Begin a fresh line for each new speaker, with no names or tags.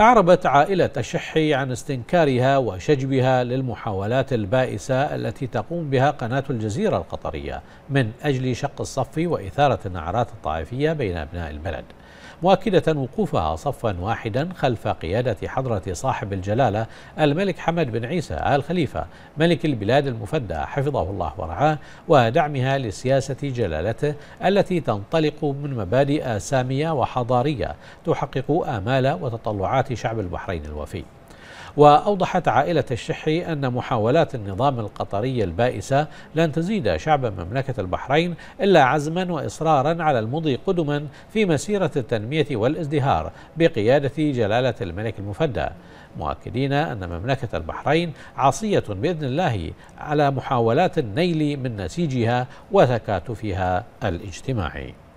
أعربت عائلة الشحي عن استنكارها وشجبها للمحاولات البائسة التي تقوم بها قناة الجزيرة القطرية من أجل شق الصف وإثارة النعرات الطائفية بين أبناء البلد مؤكدة وقوفها صفا واحدا خلف قيادة حضرة صاحب الجلالة الملك حمد بن عيسى آل خليفة ملك البلاد المفدى حفظه الله ورعاه ودعمها لسياسة جلالته التي تنطلق من مبادئ سامية وحضارية تحقق آمال وتطلعات شعب البحرين الوفي وأوضحت عائلة الشحي أن محاولات النظام القطري البائسة لن تزيد شعب مملكة البحرين إلا عزما وإصرارا على المضي قدما في مسيرة التنمية والازدهار بقيادة جلالة الملك المفدى مؤكدين أن مملكة البحرين عاصية بإذن الله على محاولات النيل من نسيجها وتكاتفها
الاجتماعي